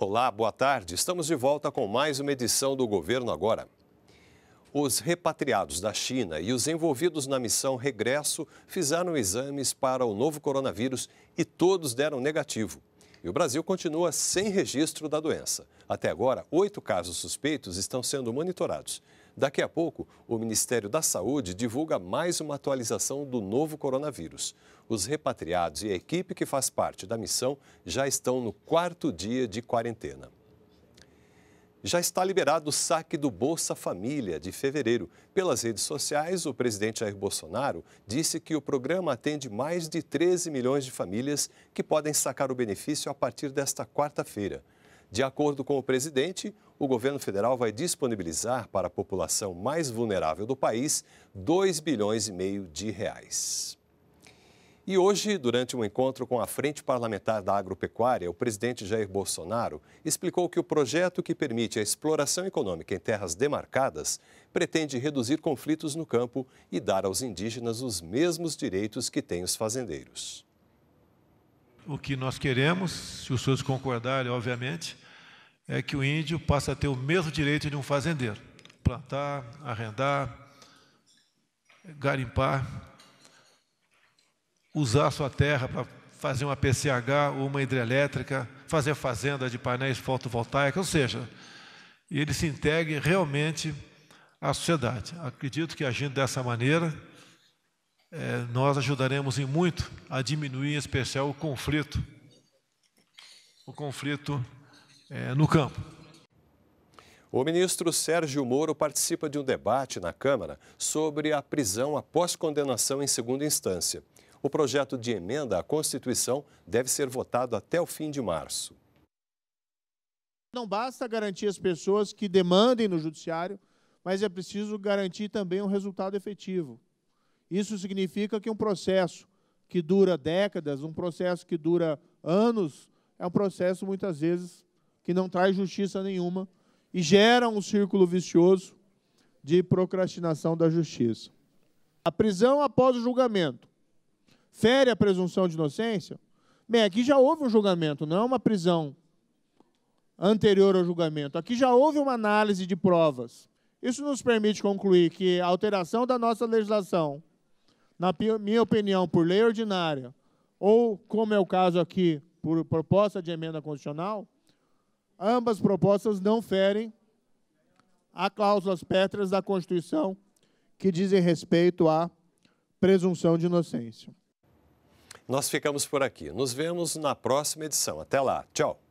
Olá, boa tarde. Estamos de volta com mais uma edição do Governo Agora. Os repatriados da China e os envolvidos na missão Regresso fizeram exames para o novo coronavírus e todos deram negativo. E o Brasil continua sem registro da doença. Até agora, oito casos suspeitos estão sendo monitorados. Daqui a pouco, o Ministério da Saúde divulga mais uma atualização do novo coronavírus. Os repatriados e a equipe que faz parte da missão já estão no quarto dia de quarentena já está liberado o saque do Bolsa Família de fevereiro. Pelas redes sociais, o presidente Jair Bolsonaro disse que o programa atende mais de 13 milhões de famílias que podem sacar o benefício a partir desta quarta-feira. De acordo com o presidente, o governo federal vai disponibilizar para a população mais vulnerável do país 2 bilhões e meio de reais. E hoje, durante um encontro com a Frente Parlamentar da Agropecuária, o presidente Jair Bolsonaro explicou que o projeto que permite a exploração econômica em terras demarcadas pretende reduzir conflitos no campo e dar aos indígenas os mesmos direitos que têm os fazendeiros. O que nós queremos, se os senhores concordarem, obviamente, é que o índio passe a ter o mesmo direito de um fazendeiro: plantar, arrendar, garimpar usar sua terra para fazer uma PCH ou uma hidrelétrica, fazer fazenda de painéis fotovoltaicos, ou seja, ele se integre realmente à sociedade. Acredito que agindo dessa maneira, é, nós ajudaremos em muito a diminuir, em especial, o conflito, o conflito é, no campo. O ministro Sérgio Moro participa de um debate na Câmara sobre a prisão após condenação em segunda instância. O projeto de emenda à Constituição deve ser votado até o fim de março. Não basta garantir as pessoas que demandem no judiciário, mas é preciso garantir também um resultado efetivo. Isso significa que um processo que dura décadas, um processo que dura anos, é um processo muitas vezes que não traz justiça nenhuma e gera um círculo vicioso de procrastinação da justiça. A prisão após o julgamento fere a presunção de inocência, bem, aqui já houve um julgamento, não é uma prisão anterior ao julgamento. Aqui já houve uma análise de provas. Isso nos permite concluir que a alteração da nossa legislação, na minha opinião, por lei ordinária, ou, como é o caso aqui, por proposta de emenda constitucional, ambas propostas não ferem a cláusulas pétreas da Constituição que dizem respeito à presunção de inocência. Nós ficamos por aqui. Nos vemos na próxima edição. Até lá. Tchau.